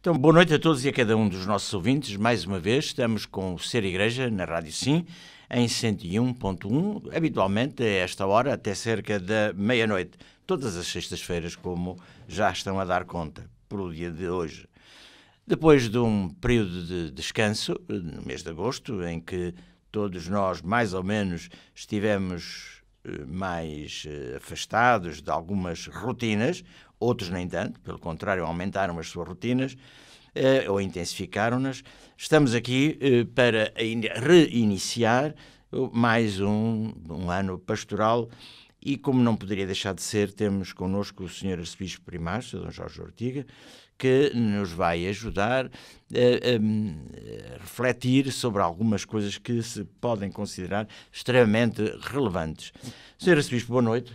Então, boa noite a todos e a cada um dos nossos ouvintes. Mais uma vez, estamos com o Ser Igreja na Rádio Sim, em 101.1, habitualmente a esta hora, até cerca da meia-noite, todas as sextas-feiras, como já estão a dar conta, pelo dia de hoje. Depois de um período de descanso, no mês de agosto, em que todos nós, mais ou menos, estivemos eh, mais eh, afastados de algumas rotinas, outros nem tanto, pelo contrário, aumentaram as suas rotinas uh, ou intensificaram-nas. Estamos aqui uh, para reiniciar mais um, um, ano pastoral e, como não poderia deixar de ser, temos connosco o Sr. Arcebispo Primário, Sr. Jorge Ortiga, que nos vai ajudar eh, a, a, hum, a, refletir sobre algumas coisas que se podem considerar extremamente relevantes. Sr. Arcebispo, boa noite.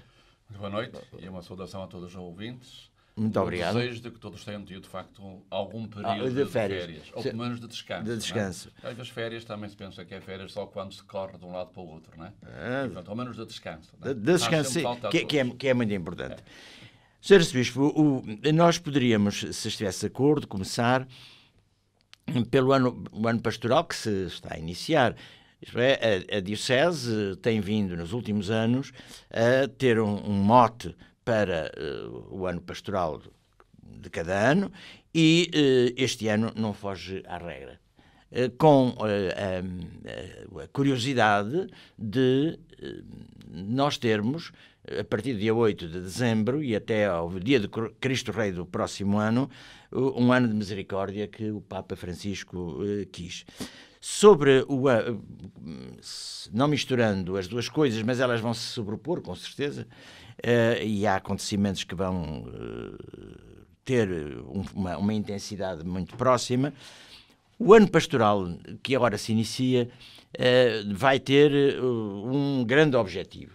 Boa noite e uma saudação a todos os ouvintes. Muito obrigado. Desejo de que todos tenham tido, de facto, algum ah, período ah, de, férias. de, férias. ou pelo menos de descanso. De é? descanso. É? Às vezes férias também se pensa que é férias só quando se corre de um lado para o outro, não é? Ah, e, portanto, ao menos de descanso. É? De descanso, que, que, é, que é muito importante. É. Sr. Bispo, o, nós poderíamos, se estivesse de acordo, começar pelo ano, ano pastoral que se está a iniciar. Isto é, a, a Diocese tem vindo nos últimos anos a ter um, um mote para uh, o ano pastoral de cada ano e uh, este ano não foge à regra. Eh, com a, curiosidade de nós termos, a partir do dia 8 de dezembro e até ao dia de Cristo Rei do próximo ano, um ano de misericórdia que o Papa Francisco quis. Sobre o. Não misturando as duas coisas, mas elas vão se sobrepor, com certeza, eh, e há acontecimentos que vão eh, ter uma, uma intensidade muito próxima. O ano pastoral, que agora se inicia, eh, vai ter um grande objetivo.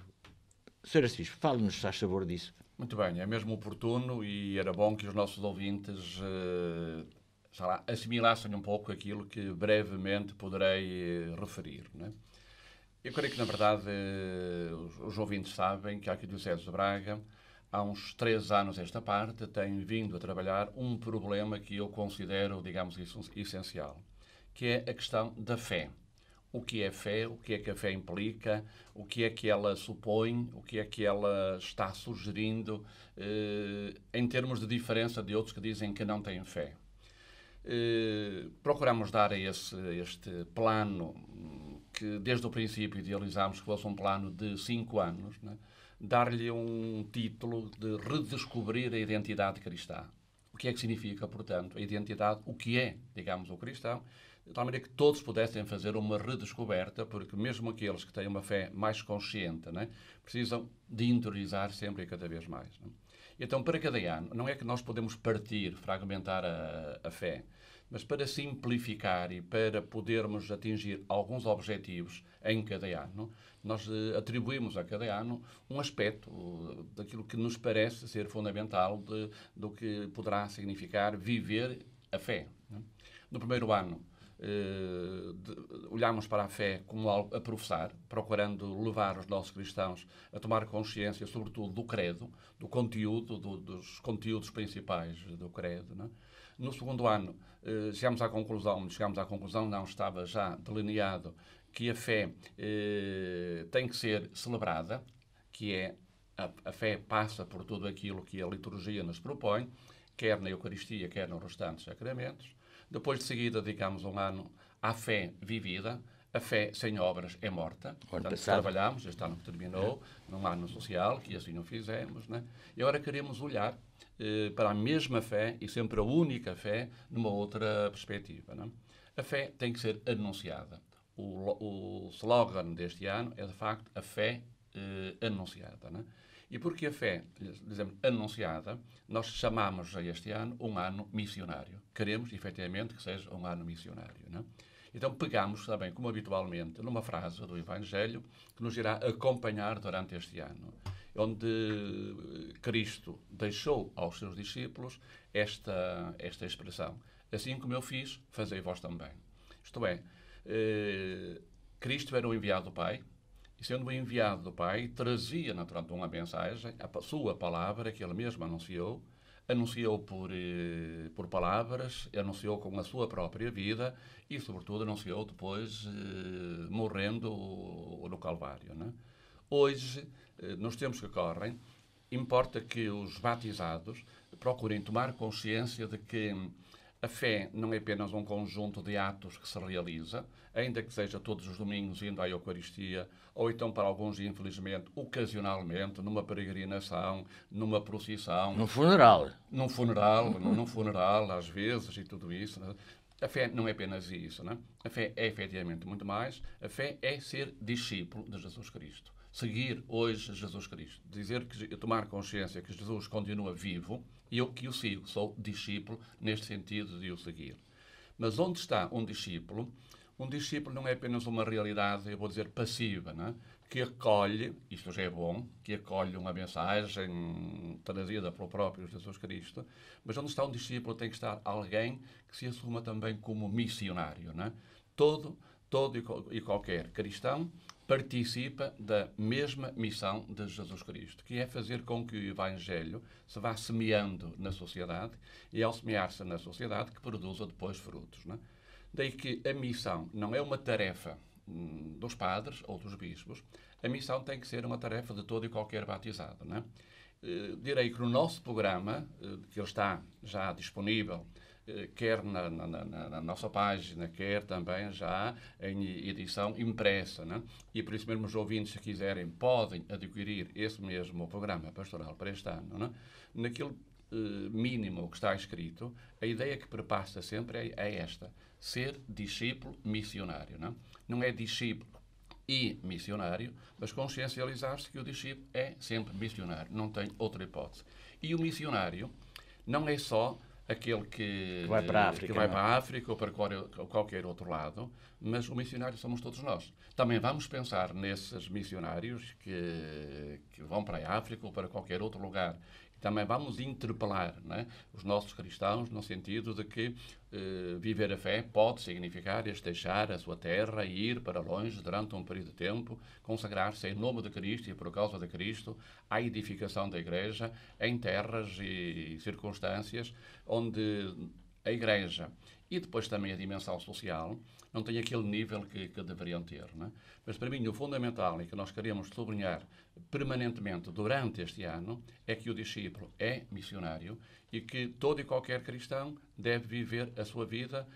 Sr. Assis, fale-nos, se faz favor disso. Muito bem, é mesmo oportuno e era bom que os nossos ouvintes uh, sei lá, assimilassem um pouco aquilo que brevemente poderei eh, referir. Né? Eu creio que, na verdade, eh, os ouvintes sabem que a Arquidiocese de Braga, há uns três anos esta parte, tem vindo a trabalhar um problema que eu considero, digamos, essencial, que é a questão da fé. O que é fé, o que é que a fé implica, o que é que ela supõe, o que é que ela está sugerindo, eh, em termos de diferença de outros que dizem que não têm fé eh, procuramos dar a, esse, este plano que desde o princípio idealizámos que fosse um plano de cinco anos, né? dar-lhe um título de redescobrir a identidade cristã. O que é que significa, portanto, a identidade, o que é, digamos, o cristão, de tal maneira que todos pudessem fazer uma redescoberta, porque mesmo aqueles que têm uma fé mais consciente, né, precisam de interiorizar sempre e cada vez mais. Né. Então, para cada ano, não é que nós podemos partir, fragmentar a, a fé, mas para simplificar e para podermos atingir alguns objetivos em cada ano, nós eh, atribuímos a cada ano um aspecto daquilo que nos parece ser fundamental de, do que poderá significar viver a fé. É? No primeiro ano, olhámos eh, olharmos para a fé como algo a professar, procurando levar os nossos cristãos a tomar consciência, sobretudo, do credo, do conteúdo, do, dos conteúdos principais do credo. Né? No segundo ano, eh, chegámos à conclusão, chegámos à conclusão, não estava já delineado, que a fé eh, tem que ser celebrada, que é a, a, fé passa por tudo aquilo que a liturgia nos propõe, quer na Eucaristia, quer nos restantes sacramentos. Depois de seguida, digamos, um ano à fé vivida, a fé sem obras é morta. Portanto, trabalhámos, este ano que terminou, é. num ano social, que assim não fizemos, né? e agora queremos olhar eh, para a mesma fé, e sempre a única fé, numa outra perspectiva. Né? A fé tem que ser anunciada. O, o slogan deste ano é, de facto, a fé eh, anunciada. Né? E porque a fé, dizemos, anunciada, nós chamamos a este ano um ano missionário queremos, efetivamente, que seja um ano missionário. Não? É? Então pegamos, sabem, como habitualmente, numa frase do Evangelho que nos irá acompanhar durante este ano, onde eh, Cristo deixou aos seus discípulos esta, esta expressão: Assim como eu fiz, fazei vós também. Isto é, eh, Cristo era o enviado do Pai, e sendo o enviado do Pai, trazia naturalmente uma mensagem, a sua palavra que ele mesmo anunciou, anunciou por, eh, por palavras, anunciou com a sua própria vida e, sobretudo, anunciou depois eh, morrendo no Calvário. Né? Hoje, eh, nos tempos que correm, importa que os batizados procurem tomar consciência de que a fé não é apenas um conjunto de atos que se realiza, ainda que seja todos os domingos indo à Eucaristia, ou então para alguns, infelizmente, ocasionalmente, numa peregrinação, numa procissão. Num funeral. Num funeral, num funeral, às vezes, e tudo isso. Né? A fé não é apenas isso, é? A fé é efetivamente muito mais. A fé é ser discípulo de Jesus Cristo seguir hoje Jesus Cristo, dizer que tomar consciência que Jesus continua vivo e eu que o sigo, sou discípulo neste sentido de o seguir. Mas onde está um discípulo? Um discípulo não é apenas uma realidade, eu vou dizer, passiva, né? que acolhe, isto já é bom, que acolhe uma mensagem trazida pelo próprio Jesus Cristo, mas onde está um discípulo tem que estar alguém que se assuma também como missionário. Né? Todo, todo e qualquer cristão participa da mesma missão de Jesus Cristo, que é fazer com que o Evangelho se vá semeando na sociedade e, ao semear-se na sociedade, que produza depois frutos. Não é? Daí que a missão não é uma tarefa hum, dos padres ou dos bispos, a missão tem que ser uma tarefa de todo e qualquer batizado. Não é? Eh, direi que no nosso programa, eh, que está já disponível eh, quer na, na, na, na, nossa página, quer também já em edição impressa. Né? E por isso mesmo os ouvintes, se quiserem, podem adquirir esse mesmo programa pastoral para este ano, né? naquele eh, mínimo que está escrito, a ideia que perpassa sempre é, é esta, ser discípulo missionário. não? Né? Não é discípulo e missionário, mas consciencializar-se que o discípulo é sempre missionário, não tem outra hipótese. E o missionário não é só aquele que, que, vai para a África, que vai é? para a África ou para qualquer outro lado, mas o missionário somos todos nós. Também vamos pensar nesses missionários que, que vão para a África ou para qualquer outro lugar também vamos interpelar é, os nossos cristãos no sentido de que eh, viver a fé pode significar deixar a sua terra e ir para longe durante um período de tempo, consagrar-se em nome de Cristo e por causa de Cristo à edificação da Igreja em terras e circunstâncias onde a Igreja e depois também a dimensão social, não tem aquele nível que, que deveriam ter. É? Mas para mim o fundamental e que nós queremos sublinhar permanentemente durante este ano é que o discípulo é missionário e que todo e qualquer cristão deve viver a sua vida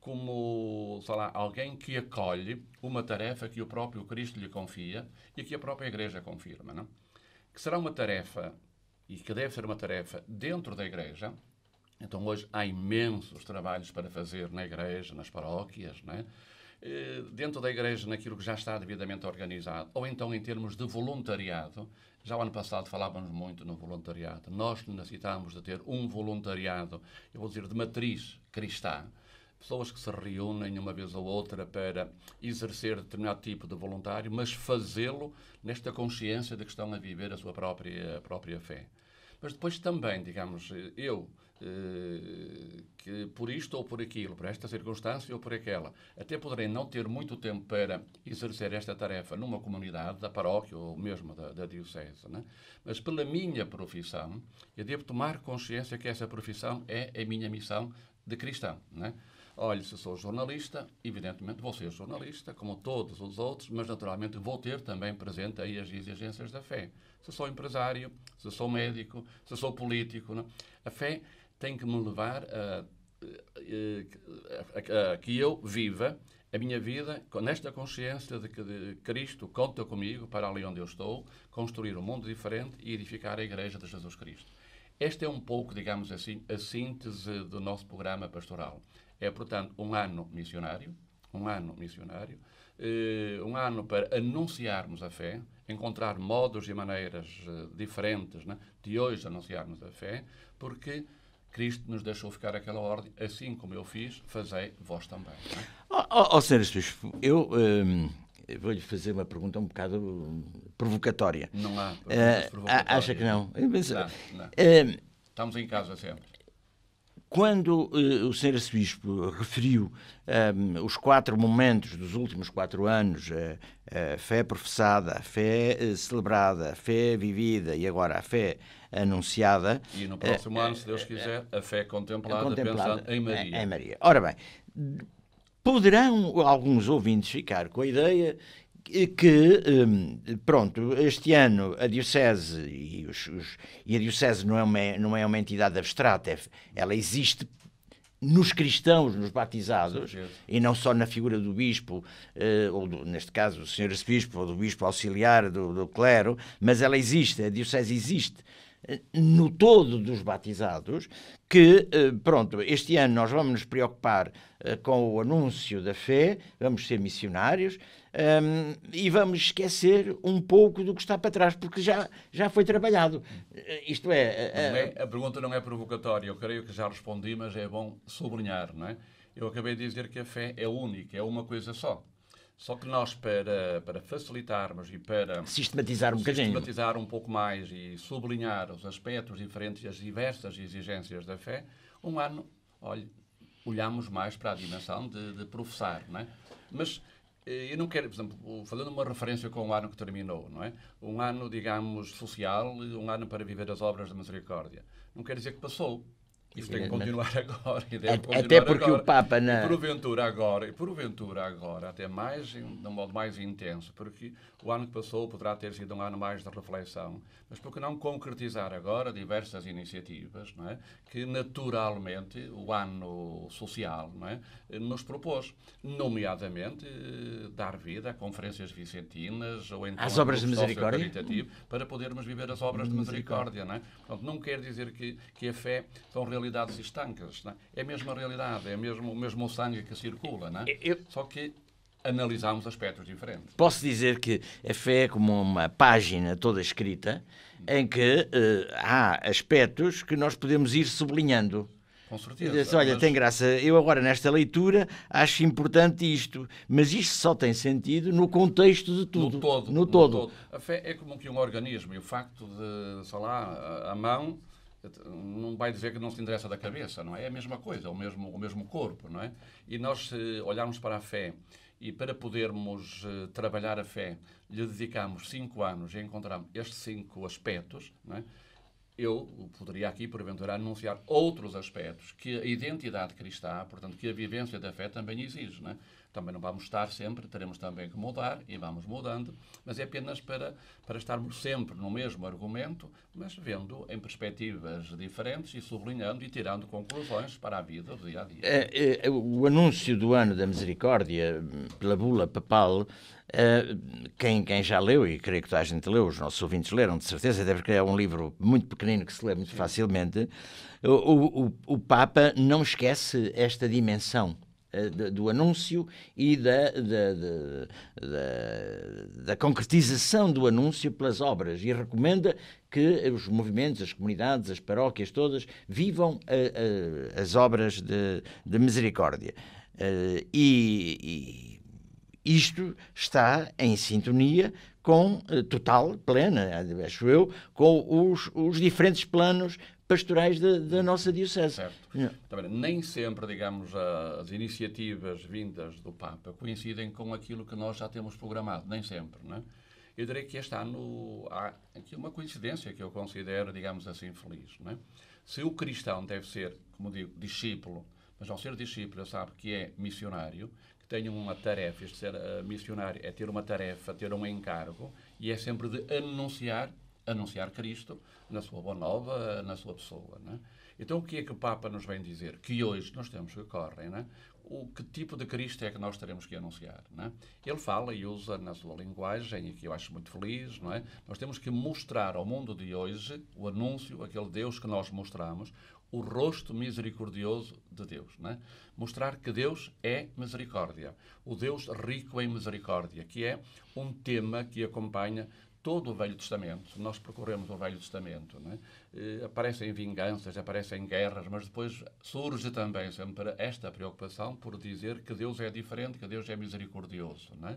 como, sei lá, alguém que acolhe uma tarefa que o próprio Cristo lhe confia e que a própria Igreja confirma, não? É? Que será uma tarefa e que deve ser uma tarefa dentro da Igreja, então hoje há imensos trabalhos para fazer na igreja, nas paróquias, né? dentro da igreja, naquilo que já está devidamente organizado, ou então em termos de voluntariado, já o ano passado falávamos muito no voluntariado, nós necessitamos de ter um voluntariado, eu vou dizer, de matriz cristã, pessoas que se reúnem uma vez ou outra para exercer determinado tipo de voluntário, mas fazê-lo nesta consciência de que estão a viver a sua própria, a própria fé. Mas depois também, digamos, eu, eh, que por isto ou por aquilo, por esta circunstância ou por aquela, até poderei não ter muito tempo para exercer esta tarefa numa comunidade, da paróquia ou mesmo da, da diocese, né? mas pela minha profissão, eu devo tomar consciência que essa profissão é a minha missão de cristão. Né? Olha, se sou jornalista, evidentemente vou ser jornalista, como todos os outros, mas naturalmente vou ter também presente aí as exigências da fé. Se sou empresário, se sou médico, se sou político, não? a fé tem que me levar a, a, a, a que eu viva a minha vida nesta consciência de que Cristo conta comigo para ali onde eu estou, construir um mundo diferente e edificar a Igreja de Jesus Cristo. Esta é um pouco, digamos assim, a síntese do nosso programa pastoral. É, portanto, um ano missionário, um ano missionário, eh, um ano para anunciarmos a fé, encontrar modos e maneiras eh, diferentes né, de hoje anunciarmos a fé, porque Cristo nos deixou ficar aquela ordem, assim como eu fiz, fazei vós também. Né? Ó é? oh, oh, Senhor eu um, eh, vou-lhe fazer uma pergunta um bocado provocatória. Não há uh, Acha que não? Né? não, não. Uh, Estamos em casa sempre. Quando uh, o Sr. Arcebispo referiu um, ehm, os quatro momentos dos últimos quatro anos, a, eh, eh, a fé professada, a fé celebrada, a fé vivida e agora a fé anunciada. E no próximo uh, ano, se Deus quiser, a fé contemplada, contemplada em Maria. Em Maria. Ora bem, poderão alguns ouvintes ficar com a ideia que, hum, pronto, este ano a Diocese, e, os, os, e a Diocese não é, uma, não é uma entidade abstrata, é ela existe nos cristãos, nos batizados, e não só na figura do bispo, eh, ou do, neste caso do senhor arcebispo, ou do bispo auxiliar do, do, clero, mas ela existe, a Diocese existe no todo dos batizados, que, eh, pronto, este ano nós vamos nos preocupar eh, com o anúncio da fé, vamos ser missionários um, ehm, e vamos esquecer um pouco do que está para trás, porque já, já foi trabalhado. Eh, isto é. A, é, a pergunta não é provocatória, eu creio que já respondi, mas é bom sublinhar, não é? Eu acabei de dizer que a fé é única, é uma coisa só. Só que nós, para, para facilitarmos e para sistematizar um sistematizar um pouco mais e sublinhar os aspectos diferentes, as diversas exigências da fé, um ano, olhe olhamos mais para a dimensão de, de professar, não é? Mas eh, eu não quero, por exemplo, fazendo uma referência com o ano que terminou, não é? Um ano, digamos, social, um ano para viver as obras da misericórdia. Não quer dizer que passou, isto tem que continuar agora. Continuar até porque agora. o Papa E porventura agora, e porventura agora, até mais, de um modo mais intenso, porque o ano que passou poderá ter sido um ano mais de reflexão, mas por que não concretizar agora diversas iniciativas, não é? Que naturalmente o ano social, não é? Nos propôs, nomeadamente eh, dar vida a conferências vicentinas ou então As obras de misericórdia para podermos viver as obras de misericórdia, não é? Portanto, não quer dizer que que a fé são realidades estancas. É? é a mesma realidade, é mesmo, o mesmo sangue que circula. Não é? Eu... Só que analisámos aspectos diferentes. Posso dizer que a fé é como uma página toda escrita em que uh, há aspectos que nós podemos ir sublinhando. Com certeza. olha, mas... tem graça. Eu agora, nesta leitura, acho importante isto. Mas isto só tem sentido no contexto de tudo. No todo. No, no todo. A fé é como que um organismo. E o facto de, sei lá, a mão não vai dizer que não se interessa da cabeça, não é? É a mesma coisa, é o mesmo, o mesmo corpo, não é? E nós, se eh, olharmos para a fé e para podermos uh, trabalhar a fé, lhe dedicamos cinco anos e encontramos estes cinco aspectos, não é? eu poderia aqui, porventura, anunciar outros aspectos que a identidade cristã, portanto, que a vivência da fé também exige, não é? Também não vamos estar sempre, teremos também que mudar e vamos mudando, mas é apenas para, para estarmos sempre no mesmo argumento, mas vendo em perspectivas diferentes e sublinhando e tirando conclusões para a vida do dia a dia. É, é, é o anúncio do ano da misericórdia hum, pela bula papal. Uh, quem, quem, já leu, e creio que toda a gente leu, os nossos ouvintes leram de certeza, deve criar é um livro muito pequenino que se lê muito Sim. facilmente, o, o, o Papa não esquece esta dimensão eh, do anúncio e da, da, da, da, concretização do anúncio pelas obras e recomenda que os movimentos, as comunidades, as paróquias todas vivam a, eh, a, eh, as obras de, de misericórdia. Uh, e, e, isto está em sintonia com, total, plena, acho eu, com os, os diferentes planos pastorais da, da uhum. nossa Diocese. Certo. Também, então, nem sempre, digamos, as iniciativas vindas do Papa coincidem com aquilo que nós já temos programado, nem sempre, não é? Eu direi que este ano há aqui uma coincidência que eu considero, digamos assim, feliz, não é? Se o cristão deve ser, como digo, discípulo, mas ao ser discípulo sabe que é missionário, que tem uma tarefa, este ser eh, missionário é ter uma tarefa, ter um encargo, e é sempre de anunciar anunciar Cristo na sua boa nova, na sua pessoa. Né? Então, o que é que o Papa nos vem dizer? Que hoje nós temos que correr? né? o que tipo de Cristo é que nós teremos que anunciar? Né? Ele fala e usa na sua linguagem, e que eu acho muito feliz, não é? nós temos que mostrar ao mundo de hoje o anúncio, aquele Deus que nós mostramos, o rosto misericordioso de Deus. Né? Mostrar que Deus é misericórdia, o Deus rico em misericórdia, que é um tema que acompanha todo o Velho Testamento, nós percorremos o Velho Testamento, é? Eh, aparecem vinganças, aparecem guerras, mas depois surge também sempre esta preocupação por dizer que Deus é diferente, que Deus é misericordioso. É?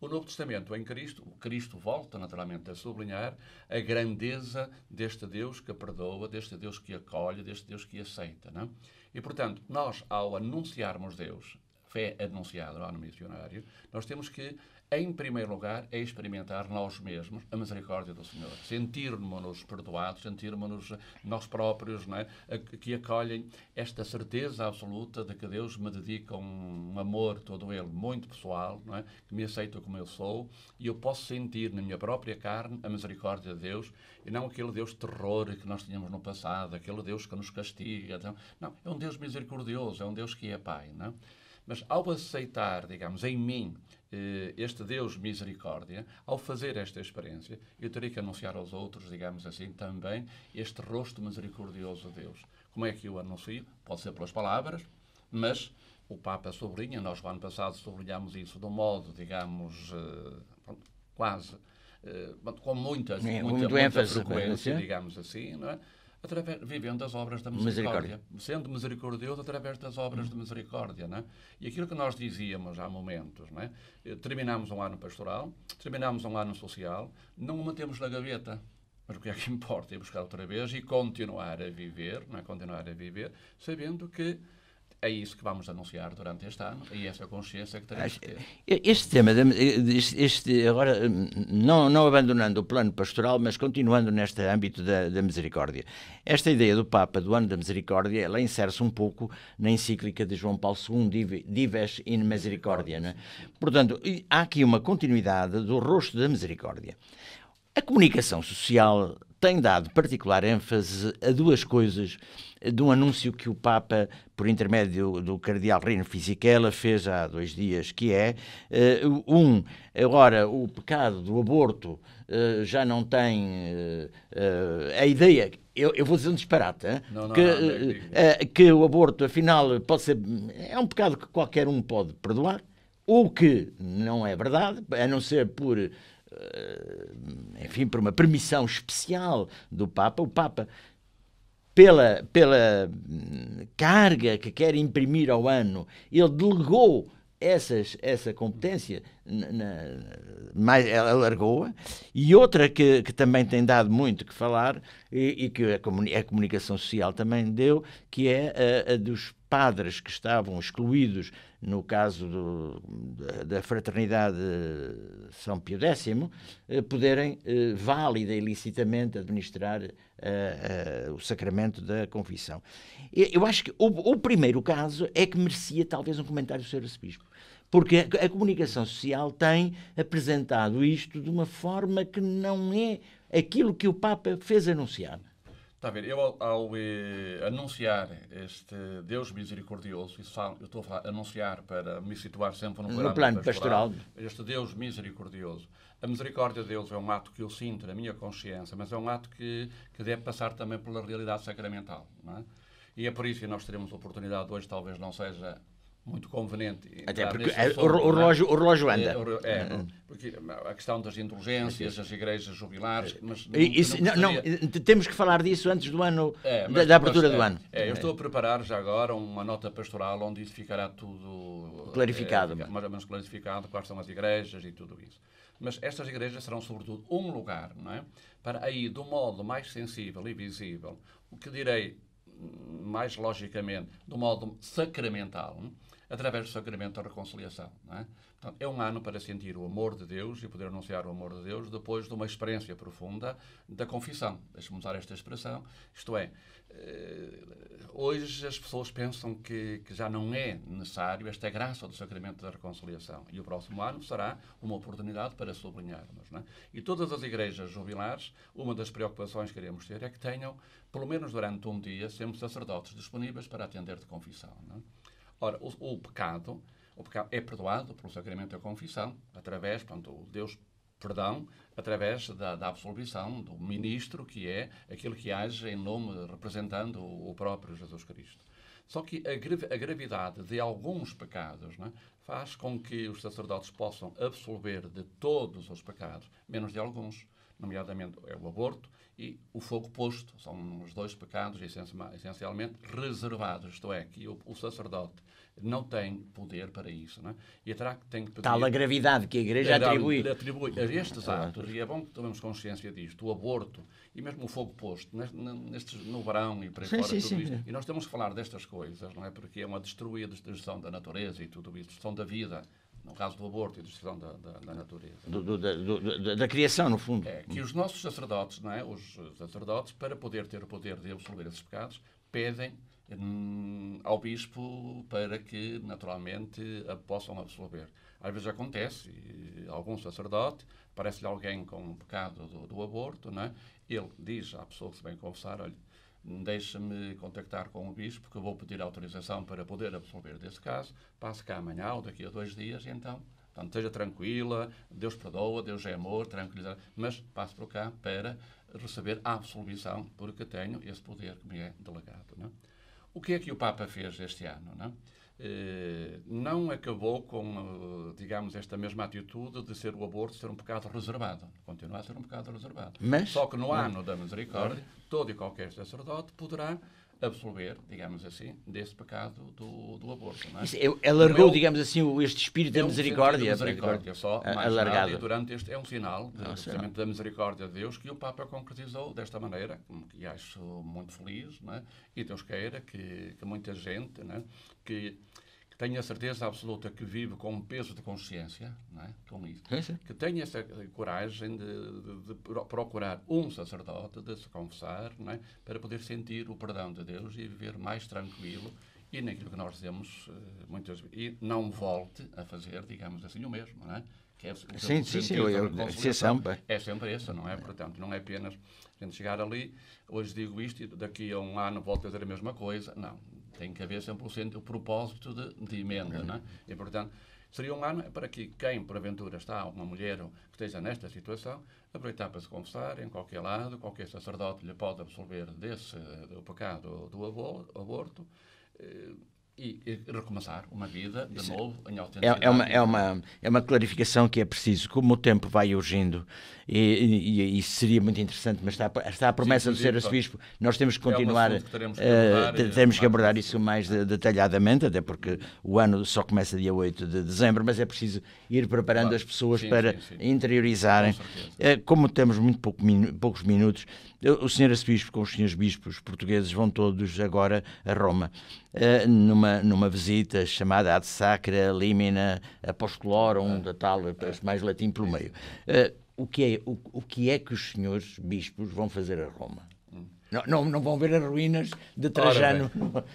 O Novo Testamento em Cristo, o Cristo volta naturalmente a sublinhar a grandeza deste Deus que perdoa, deste Deus que acolhe, deste Deus que aceita. É? E portanto, nós ao anunciarmos Deus, fé anunciada, no missionário, nós temos que em primeiro lugar, é experimentar nós mesmos a misericórdia do Senhor. sentirmos nos perdoados, sentirmos nos nós próprios, não é? que acolhem esta certeza absoluta de que Deus me dedica um amor, todo ele, muito pessoal, não é? que me aceita como eu sou, e eu posso sentir na minha própria carne a misericórdia de Deus, e não aquele Deus terror que nós tínhamos no passado, aquele Deus que nos castiga. Não, não é um Deus misericordioso, é um Deus que é Pai. Não é? Mas ao aceitar, digamos, em mim, eh, este Deus misericórdia, ao fazer esta experiência, eu teria que anunciar aos outros, digamos assim, também este rosto misericordioso de Deus. Como é que eu anuncio? Pode ser pelas palavras, mas o Papa sobrinha nós no ano passado sublinhámos isso de um modo, digamos, eh, quase, eh, com é, muita, muita, muita, muita é? frequência, digamos assim, não é? através, vivendo as obras da misericórdia, misericórdia. sendo misericordioso através das obras hum. de misericórdia. Né? E aquilo que nós dizíamos há momentos, né? Eh, terminámos um ano pastoral, terminámos um ano social, não o metemos na gaveta. Mas o que é que importa é buscar outra vez e continuar a viver, não é? continuar a viver, sabendo que é isso que vamos anunciar durante este ano e essa consciência que teremos que Este tema, este, agora, hum, não, não abandonando o plano pastoral, mas continuando neste âmbito da, da misericórdia. Esta ideia do Papa do ano da misericórdia, ela insere-se um pouco na encíclica de João Paulo II, Dives in Misericordia. É? Portanto, há aqui uma continuidade do rosto da misericórdia. A comunicação social tem dado particular ênfase a duas coisas de um anúncio que o Papa, por intermédio do Cardeal Reino Fisichella, fez há dois dias, que é, eh, um, agora o pecado do aborto eh, já não tem eh, a ideia... Eu, eu vou dizer um disparate, não, não, que, não, é é que o aborto, afinal, pode ser. É um pecado que qualquer um pode perdoar, ou que não é verdade, a não ser por enfim, por uma permissão especial do Papa. O Papa pela, pela hum, carga que quer imprimir ao ano, ele delegou essas, essa competência, na, na, mais, ela largou-a, e outra que, que também tem dado muito que falar, e, e que a, comuni a, comunicação social também deu, que é a, a dos padres que estavam excluídos, no caso do, da fraternidade São Pio X, eh, poderem eh, válida e licitamente administrar uh, uh, o sacramento da confissão. Eu, eu acho que o, o, primeiro caso é que merecia talvez um comentário do Sr. Arcebispo, porque a, comunicação social tem apresentado isto de uma forma que não é aquilo que o Papa fez anunciar. Está a ver, eu ao, ao eh, anunciar este Deus misericordioso, eu estou a falar, anunciar para me situar sempre no, no plano, pastoral, pastoral, este Deus misericordioso, a misericórdia de Deus é um ato que eu sinto na minha consciência, mas é um ato que, que deve passar também pela realidade sacramental. É? E é por isso que nós teremos a oportunidade hoje, talvez não seja muito conveniente. Até porque é, assunto, o, é? relógio, é? o relógio anda. É, é, uhum. porque a questão das indulgências, das igrejas jubilares. É. Mas não, Isso, não, não, temos que falar disso antes do ano, mas, da, abertura mas, do ano. eu estou a preparar já agora uma nota pastoral onde isso ficará tudo. Clarificado. mais ou menos clarificado, quais são as igrejas e tudo isso mas estas igrejas serão, sobretudo, um lugar, não é? Para aí, do modo mais sensível e visível, o que direi mais logicamente, do modo sacramental, através do sacramento da reconciliação. É? Portanto, é um ano para sentir o amor de Deus e poder anunciar o amor de Deus depois de uma experiência profunda da confissão. deixe me usar esta expressão. Isto é, eh, hoje as pessoas pensam que, que já não é necessário esta graça do sacramento da reconciliação. E o próximo ano será uma oportunidade para sublinharmos. É? E todas as igrejas jubilares, uma das preocupações que queremos ter é que tenham, pelo menos durante um dia, sempre sacerdotes disponíveis para atender de confissão. Não é? Ora, o, o, pecado, o pecado é perdoado pelo sacramento da confissão, através, portanto, o Deus perdão através da, da, absolvição do ministro, que é aquele que age em nome, representando o, o próprio Jesus Cristo. Só que a, a gravidade de alguns pecados é, faz com que os sacerdotes possam absolver de todos os pecados, menos de alguns, nomeadamente é o aborto e o fogo posto. São os dois pecados essencialmente reservados, isto é, que o, o sacerdote não tem poder para isso. Não é? E terá que tem que pedir, Tal a gravidade que a Igreja atribui. atribui a estes atos, e é bom que tomemos consciência disto, o aborto e mesmo o fogo posto neste no verão e para sim, fora, sim, tudo sim. Isto. E nós temos que falar destas coisas, não é? Porque é uma destruída, destruição da natureza e tudo isso, destruição da vida no caso do aborto e destruição da, da, da natureza. Do, do, do, da, da, criação, no fundo. É, que os nossos sacerdotes, não é? Os sacerdotes, para poder ter o poder de absolver esses pecados, pedem ao bispo para que, naturalmente, a possam absorver. Às vezes acontece, algum sacerdote, parece-lhe alguém com um pecado do, do aborto, não é? ele diz à pessoa que se vem confessar, olha, deixa-me contactar com o bispo, que eu vou pedir autorização para poder absorver desse caso, passe cá amanhã ou daqui a dois dias, e então, portanto, esteja tranquila, Deus perdoa, Deus é amor, tranquilidade, mas passe por cá para receber a absolvição, porque tenho esse poder que me é delegado. Não é? O que é que o Papa fez este ano? Não, eh, não acabou com, eh, digamos, esta mesma atitude de ser o aborto ser um pecado reservado. Continua a ser um pecado reservado. Mas, Só que no ano da misericórdia, todo e qualquer sacerdote poderá absolver, digamos assim, desse pecado do, do aborto. Não é? Isso, alargou, digamos assim, este espírito é um da misericórdia. misericórdia só, alargado. Nada, durante este é um sinal, de, ah, da misericórdia de Deus que o Papa concretizou desta maneira, e acho muito feliz, não é? e Deus queira que, que muita gente, não é? que tenho a certeza absoluta que vive com um peso de consciência, não é? com isso, é, que tenha essa coragem de, de, de, procurar um sacerdote, de se confessar, não é? para poder sentir o perdão de Deus e viver mais tranquilo e naquilo que nós dizemos eh, muitas vezes, e não volte a fazer, digamos assim, o mesmo, não é? Que é o é sim, sim, sim, eu, é sempre. É sempre isso, não é? Portanto, não é apenas a gente chegar ali, hoje digo isto e daqui a um ano volto a dizer a mesma coisa. Não, tem que haver sempre o propósito de, de emenda, não é? E, portanto, seria um ano é para que quem, porventura, está, uma mulher que esteja nesta situação, aproveitar para se confessar em qualquer lado, qualquer sacerdote lhe pode absolver desse, do pecado do aborto, eh, e, e recomeçar uma vida de Isso é- novo em autenticidade. É, é, uma, é, uma, é uma clarificação que é preciso. Como o tempo vai urgindo, e, e, e seria muito interessante, mas está, está a promessa do ser arcebispo, nós temos que é continuar, é que teremos que eh, abordar, uh, que abordar isso mais de, detalhadamente, até porque o ano só começa dia 8 de dezembro, mas é preciso ir preparando claro. as pessoas sim, para sim, sim. interiorizarem. Com uh, como temos muito pouco, poucos minutos, os senhores bispos com os senhores bispos portugueses vão todos agora a Roma, eh, numa, numa visita chamada Ad Sacra Limina Apostolorum, da tal, mais latim pelo meio. Eh, o que, é, o, o que é que os senhores bispos vão fazer a Roma? Não, não, não, vão ver as ruínas de Trajano.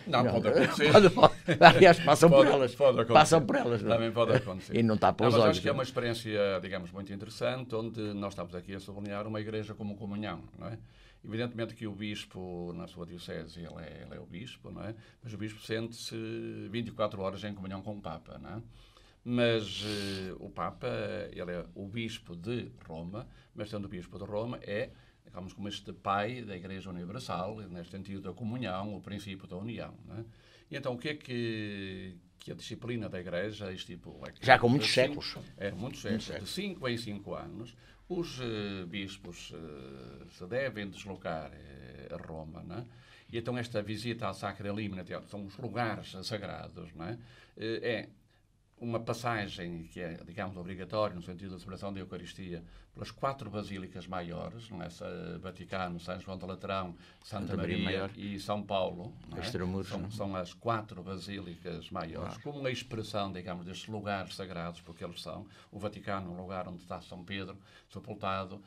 Não, não, pode acontecer. Pode, pode, aliás, passam pode, por elas. Pode Passam por elas. Não? É? Também pode acontecer. E não está para os olhos. acho que é, é uma experiência, digamos, muito interessante, onde nós estamos aqui a sublinhar uma igreja como comunhão, não é? Evidentemente que o bispo, na sua diocese, ele é, ele é o bispo, não é? Mas o bispo sente-se 24 horas em comunhão com o Papa, não é? mas uh, o Papa, ele é o Bispo de Roma, mas sendo o Bispo de Roma, é digamos, como este pai da Igreja Universal, neste sentido da comunhão, o princípio da união. Né? E então, o que é que, que a disciplina da Igreja estipula? Tipo, é Já com muitos cinco, séculos. É, muitos séculos. Muito de 5 em 5 anos, os uh, bispos uh, se devem deslocar uh, a Roma, né? E então esta visita à Sacra Limina, são os lugares sagrados, né? é, é uma passagem que é, digamos, obrigatória no sentido da celebração da Eucaristia pelas quatro basílicas maiores, não é? Vaticano, São João de Laterão, Santa, Santa Maria, Maria e São Paulo. É? São, é? são, as quatro basílicas maiores, claro. como uma expressão, digamos, destes lugares sagrados, porque eles são. O Vaticano, o é lugar onde está São Pedro, sepultado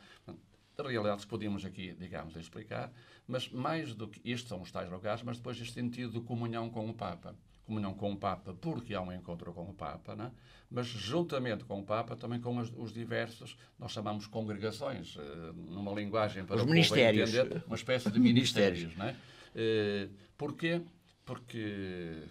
realidades que podíamos aqui, digamos, explicar, mas mais do que estes são os tais lugares, mas depois este sentido de comunhão com o Papa comunhão com o Papa, porque há um encontro com o Papa, né? mas juntamente com o Papa, também com os, os diversos, nós chamamos congregações, eh, numa linguagem para os o ministérios. povo entender, uma espécie de ministérios. ministérios né? Eh, porquê? Porque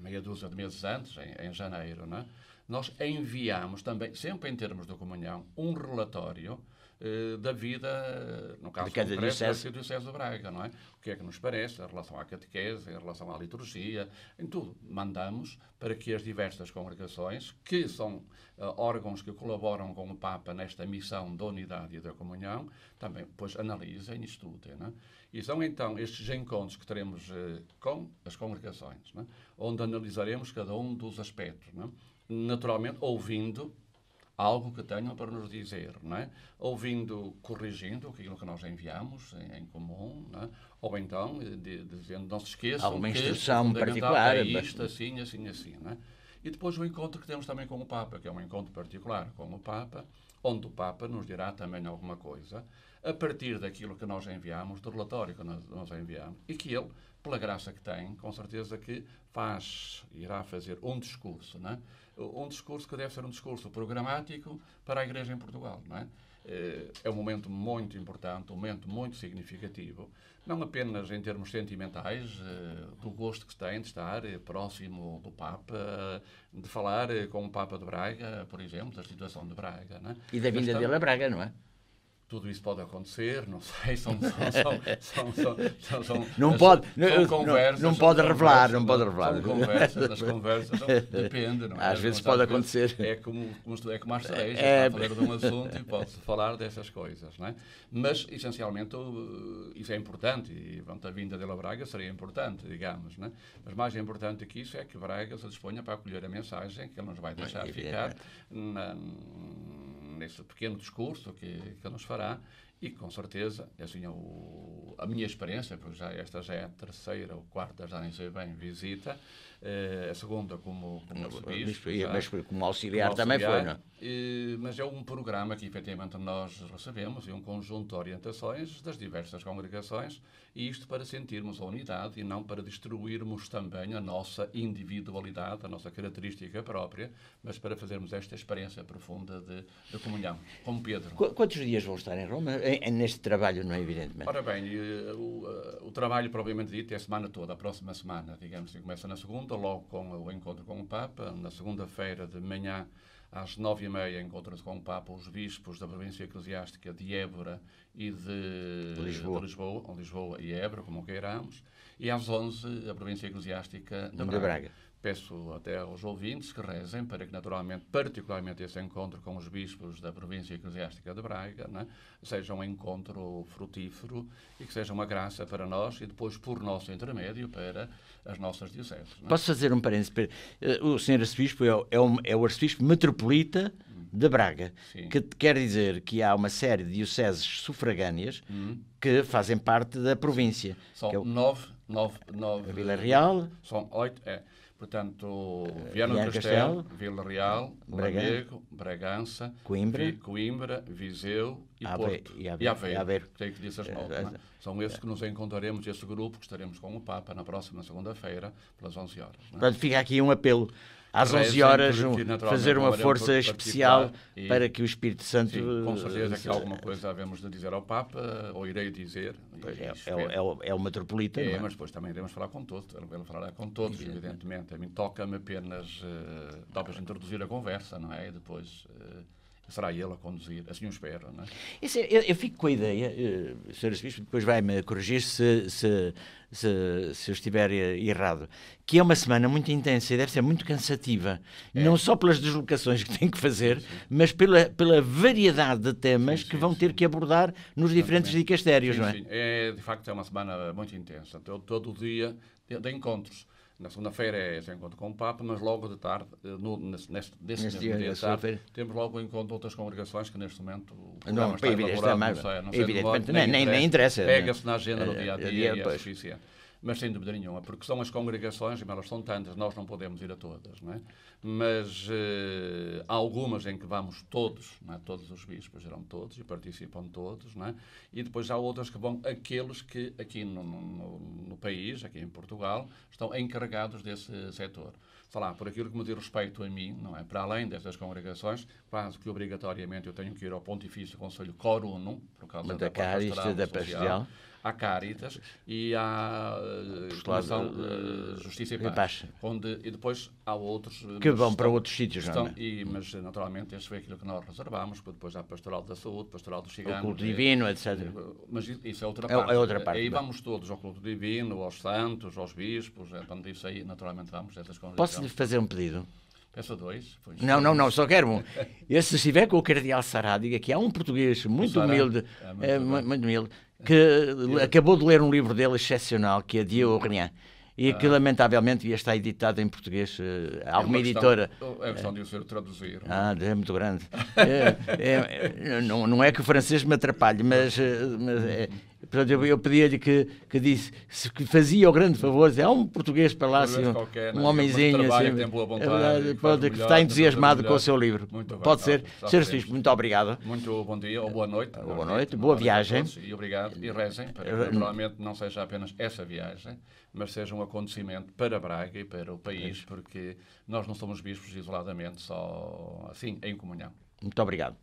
meia dúzia de meses antes, em, em janeiro, né? nós enviamos também, sempre em termos de comunhão, um relatório eh, da vida, eh, no caso de cada concreto, diocese. da Diocese de Braga, não é? O que é que nos parece em relação à catequese, em relação à liturgia, em tudo. Mandamos para que as diversas congregações, que são uh, órgãos que colaboram com o Papa nesta missão da unidade e da comunhão, também, pois, analisem e estudem, não é? E são então estes encontros que teremos uh, com as congregações, é? onde analisaremos cada um dos aspectos, é? naturalmente ouvindo algo que tenham para nos dizer, não é? ouvindo, corrigindo aquilo que nós enviamos em, em comum, não é? ou então eh, de, dizendo não se esqueçam alguma instrução que é particular, é isto, assim, assim, assim, não é? E depois o encontro que temos também com o Papa, que é um encontro particular com o Papa, onde o Papa nos dirá também alguma coisa a partir daquilo que nós enviamos, do relatório que nós, nós enviamos, e que ele, pela graça que tem, com certeza que faz, irá fazer um discurso, não é? Um discurso que deve ser um discurso programático para a Igreja em Portugal, não é? Eh, é um momento muito importante, um momento muito significativo, não apenas em termos sentimentais, eh, do gosto que tem de estar eh, próximo do Papa, de falar com o Papa de Braga, por exemplo, da situação de Braga. Não é? E da vinda dele a Braga, não é? tudo isso pode acontecer, não sei, são, são, são, são não pode, não, conversas, não, pode revelar, não pode revelar. São conversas, as conversas, depende, não é? Às vezes pode acontecer. É como, é como as é, cerejas, é... falar de um assunto e pode-se falar dessas coisas, não é? Mas, essencialmente, isso é importante, e pronto, a vinda dela Braga seria importante, digamos, não é? Mas mais importante que isso é que Braga se disponha para acolher a mensagem que ele nos vai deixar ficar na neste pequeno discurso que, que ele nos fará e com certeza, é assim, o, a minha experiência, porque já, esta já é a terceira ou quarta, já nem sei bem, visita, eh, a segunda como, como bispo, mas como auxiliar, como também foi, não? É? mas é um programa que efetivamente nós recebemos e um conjunto de orientações das diversas congregações, e isto para sentirmos a unidade e não para destruirmos também a nossa individualidade, a nossa característica própria, mas para fazermos esta experiência profunda de, de comunhão com Pedro. Qu quantos dias vão estar em Roma? neste trabalho, não é? Evidentemente. Ora bem, eh, o, eh, o trabalho propriamente dito é a semana toda, a próxima semana, digamos assim, começa na segunda conta logo com o encontro com o Papa. Na segunda-feira de manhã, às nove e meia, encontram-se com o Papa os bispos da província eclesiástica de Évora e de Lisboa, de Lisboa, Lisboa e Évora, como queiramos, e às onze, a província eclesiástica de Braga. De Braga. Peço até aos ouvintes que rezem para que, naturalmente, particularmente esse encontro com os bispos da província eclesiástica de Braga, né, seja um encontro frutífero e que seja uma graça para nós e depois, por nosso intermédio, para as nossas dioceses. Né? Posso fazer um parênteses? Eh, o senhor arcebispo é, o, é, é o arcebispo metropolita de Braga, Sim. que quer dizer que há uma série de dioceses sufragâneas hum. que fazem parte da província. São é o... nove, nove, nove... Vila Real... São oito... É. Portanto, eh, Viana do Castelo, Castelo, Vila Real, Lamego, Bragança, Coimbra, Vi, Coimbra Viseu e Ave, Porto. E Aveiro. E Tenho que dizer eh, é? São esses que nos encontraremos, esse grupo, que estaremos com o Papa na próxima segunda-feira, pelas 11 horas. Não é? Portanto, fica aqui um apelo às 11 horas um, fazer uma força especial e, para que o Espírito Santo. Sim, com certeza que alguma coisa havemos de dizer ao Papa, ou irei dizer. Pois é, é, é, é, o, é o metropolitano. É, é, mas depois também iremos falar com todos, ele falará com todos, Exatamente. evidentemente. A mim toca-me apenas, uh, eh, talvez, introduzir a conversa, não é? E depois. Uh, será ele a conduzir, assim eu espero. Não é? Isso, eu, eu, fico com a ideia, uh, eh, Sr. Bispo, depois vai-me corrigir se, se, se, se, eu estiver errado, que é uma semana muito intensa e deve ser muito cansativa, é. não só pelas deslocações que tem que fazer, sim. mas pela, pela variedade de temas sim, sim, que vão ter que abordar nos diferentes dicastérios, não é? Sim, é, de facto é uma semana muito intensa, todo, todo o dia de, de encontros. Na segunda-feira é esse encontro com o Papa, mas logo de tarde, eh, no, nesse, neste, nesse dia, dia tarde, temos logo o um encontro de outras congregações que neste momento o não, está é elaborado, é não sei, não sei evidentemente, nem, nem, interessa. Né? Pega-se na agenda do é, dia a dia, dia e é suficiente mas sem dúvida nenhuma, porque são as congregações, e elas são tantas, nós não podemos ir a todas, não é? mas há eh, algumas em que vamos todos, não é? todos os bispos irão todos e participam todos, não é? e depois há outras que vão aqueles que aqui no, no, no país, aqui em Portugal, estão encarregados desse setor falar por aquilo que me diz respeito a mim, não é? Para além destas congregações, quase que obrigatoriamente eu tenho que ir ao Pontifício Conselho Coruno, por causa da da, da pastoral, pastoral social, à Caritas e à eh, Comissão eh, Justiça e Paz, e Paz. Onde, e depois há outros... Eh, que vão estão, para outros sítios, estão, não é? E, mas, naturalmente, este foi aquilo que nós reservámos, porque depois há Pastoral da Saúde, Pastoral do Cigano... É o Culto Divino, etc. Mas isso é outra é é parte. É outra parte. Aí bem. vamos todos ao Culto Divino, aos santos, aos bispos, é, portanto, isso aí, naturalmente, vamos essas Posso-lhe fazer um pedido? Peço dois. Não, não, não, só quero um. Esse, se estiver com o Cardeal Sará, diga que há um português muito humilde, é ah, muito, eh, muito humilde, que acabou de ler um livro dele excepcional, que é Dio Renan, e que ah. lamentavelmente ia estar editado em português. Eh, é alguma é questão, editora. É questão de o ser traduzir. É? Ah, é muito grande. é, é, não, não é que o francês me atrapalhe, mas, eh, mas é, Portanto, eu, eu pedia-lhe que, que disse que fazia o grande favor, dizer, há um português para lá, assim, qualquer, um é? homenzinho, assim, tem boa vontade, é, pode, que, está entusiasmado com o seu livro. Muito pode ser ser. Sr. Francisco, muito obrigado. Muito bom dia, ou boa noite. Boa, noite, boa, boa é? viagem. e obrigado, e rezem, para que é naturalmente não seja apenas essa viagem, mas seja um acontecimento para Braga e para o país, porque nós não somos bispos isoladamente, só assim, em comunhão. Muito obrigado.